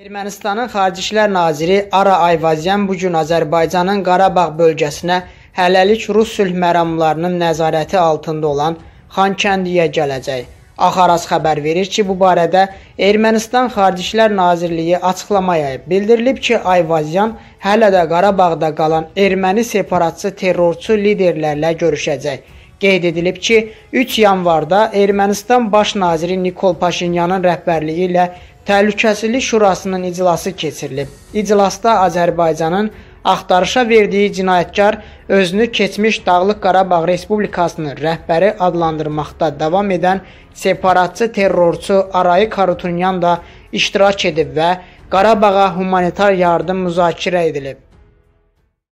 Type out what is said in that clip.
Ermənistanın Xarici İşlər naziri Ara Ayvazyan bu gün Azərbaycanın Qarabağ bölgəsinə hələlik Rus sülh məramlarının nəzarəti altında olan Xankəndiyə gələcək. Axaraz xəbər verir ki, bu barədə Ermənistan Xarici İşlər Nazirliyi açıqlama yayıb. Bildirilib ki, Ayvazyan hələ də Qarabağda qalan erməni separatçı terrorçu liderlərlə görüşəcək. Qeyd edilib ki, 3 yanvarda Ermənistan baş naziri Nikol Paşinyanın rəhbərliyi ilə Təhlükəsizlik Şurasının iclası keçirilib. İclasda Azərbaycanın axtarışa verdiyi cinayətkar özünü keçmiş Dağlıq Qarabağ Respublikasının rəhbəri adlandırmaqda davam edən separatçı terrorçu Arayi Karutunyan da iştirak edib və Qarabağa humanitar yardım müzakirə edilib.